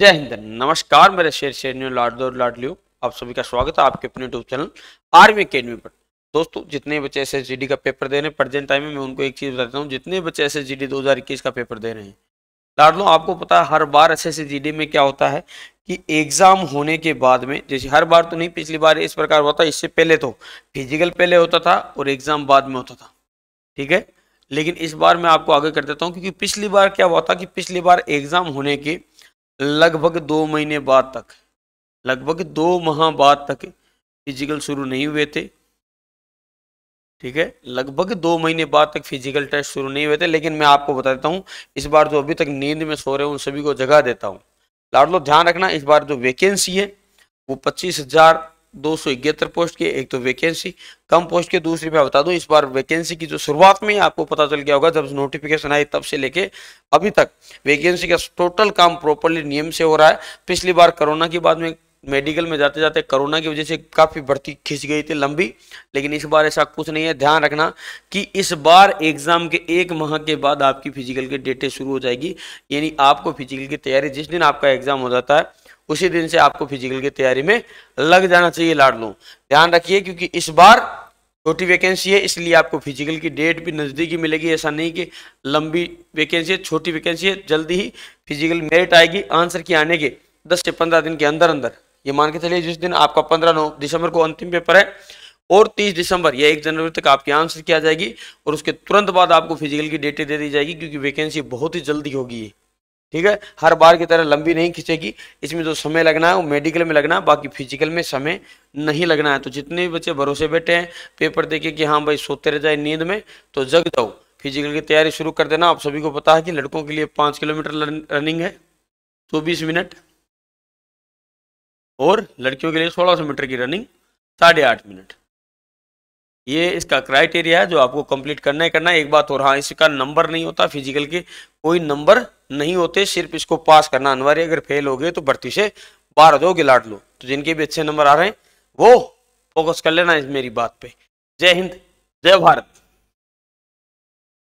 जय हिंद नमस्कार मेरे शेर शेरनी लाडलो और लाडलियो आप सभी का स्वागत है आपके अपने यूट्यूब चैनल आर्मी अकेडमी पर दोस्तों जितने बच्चे एस का पेपर दे रहे हैं प्रेजेंट टाइम में मैं उनको एक चीज़ बताता हूँ जितने बच्चे एस एस का पेपर दे रहे हैं लाडलो आपको पता है हर बार एस एस में क्या होता है कि एग्ज़ाम होने के बाद में जैसे हर बार तो नहीं पिछली बार इस प्रकार हुआ था इससे पहले तो फिजिकल पहले होता था और एग्ज़ाम बाद में होता था ठीक है लेकिन इस बार मैं आपको आगे कर देता हूँ क्योंकि पिछली बार क्या हुआ था कि पिछली बार एग्ज़ाम होने के लगभग दो महीने बाद तक लगभग दो माह बाद तक फिजिकल शुरू नहीं हुए थे ठीक है लगभग दो महीने बाद तक फिजिकल टेस्ट शुरू नहीं हुए थे लेकिन मैं आपको बता देता हूँ इस बार जो अभी तक नींद में सो रहे हैं उन सभी को जगा देता हूँ लो ध्यान रखना इस बार जो वैकेंसी है वो पच्चीस हजार दो सौ इकहत्तर पोस्ट के एक तो वैकेंसी कम पोस्ट के दूसरी मैं बता दूं इस बार वैकेंसी की जो शुरुआत में ही आपको पता चल गया होगा जब नोटिफिकेशन आई तब से लेके अभी तक वैकेंसी का टोटल काम प्रॉपरली नियम से हो रहा है पिछली बार कोरोना के बाद में मेडिकल में जाते जाते कोरोना की वजह से काफ़ी भर्ती खींच गई थी लंबी लेकिन इस बार ऐसा कुछ नहीं है ध्यान रखना कि इस बार एग्ज़ाम के एक माह के बाद आपकी फिजिकल की डेटें शुरू हो जाएगी यानी आपको फिजिकल की तैयारी जिस दिन आपका एग्ज़ाम हो जाता है उसी दिन से आपको फिजिकल की तैयारी में लग जाना चाहिए लाडलू ध्यान रखिए क्योंकि इस बार छोटी वैकेंसी है इसलिए आपको फिजिकल की डेट भी नज़दीकी मिलेगी ऐसा नहीं कि लंबी वैकेंसी है छोटी वैकेंसी है जल्दी ही फिजिकल मेरिट आएगी आंसर की आने के दस से पंद्रह दिन के अंदर अंदर ये मान के चलिए जिस दिन आपका पंद्रह नौ दिसंबर को अंतिम पेपर है और तीस दिसंबर या एक जनवरी तक आपकी आंसर की आ जाएगी और उसके तुरंत बाद आपको फिजिकल की डेटें दे दी जाएगी क्योंकि वैकेंसी बहुत ही जल्दी होगी ठीक है हर बार की तरह लंबी नहीं खींचेगी इसमें जो तो समय लगना है वो मेडिकल में लगना है बाकी फिजिकल में समय नहीं लगना है तो जितने भी बच्चे भरोसे बैठे हैं पेपर देखे कि हाँ भाई सोते रह जाए नींद में तो जग जाओ फिजिकल की तैयारी शुरू कर देना आप सभी को पता है कि लड़कों के लिए पाँच किलोमीटर रनिंग है चौबीस मिनट और लड़कियों के लिए सोलह सौ मीटर की रनिंग साढ़े आठ मिनट ये इसका क्राइटेरिया है जो आपको कंप्लीट करना ही करना है एक बात और हाँ इसका नंबर नहीं होता फिजिकल के कोई नंबर नहीं होते सिर्फ इसको पास करना अनिवार्य अगर फेल हो गए तो भर्ती से बाहर दो गिलाट लो तो जिनके भी अच्छे नंबर आ रहे हैं वो फोकस कर लेना इस मेरी बात पे जय हिंद जय भारत